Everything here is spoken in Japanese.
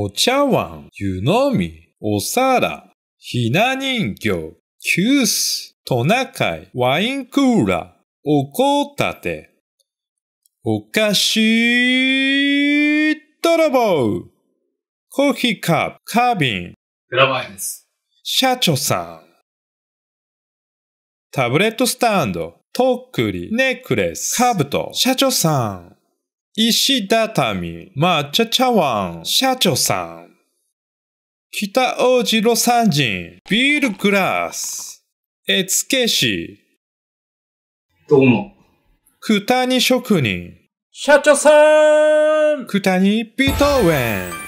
お茶碗、湯飲み、お皿、ひな人形、急須、トナカイ、ワインクーラー、おこたて、お菓子、泥棒、コーヒーカップ、花ラ裏前です。社長さん、タブレットスタンド、とっくり、ネックレス、カブト、社長さん、石畳、抹茶茶碗、社長さん。北王子魯山人、ビールグラス、絵付け師。どうも。九谷職人。社長さん九谷ウェン。